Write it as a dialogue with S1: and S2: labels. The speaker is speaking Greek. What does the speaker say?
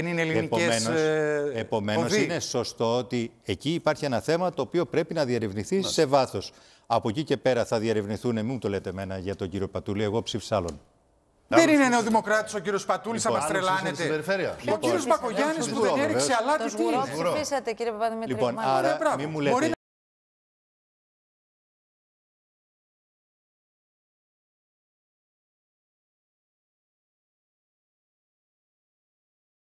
S1: Δεν είναι ελληνικές
S2: Επομένως, ε, είναι σωστό ότι εκεί υπάρχει ένα θέμα το οποίο πρέπει να διερευνηθεί σε βάθος. Από εκεί και πέρα θα διερευνηθούν, μην μου το λέτε εμένα για τον κύριο Πατούλη, εγώ ψήφισα άλλον. Δεν
S3: είναι νεοδημοκράτης ο κύριος Πατούλης, θα μα τρελάνετε. Ο
S4: κύριος Μπακογιάννη
S5: λοιπόν, που δεν έριξε αλλά του
S6: κύριε
S7: Λοιπόν, άρα μην μου λέτε.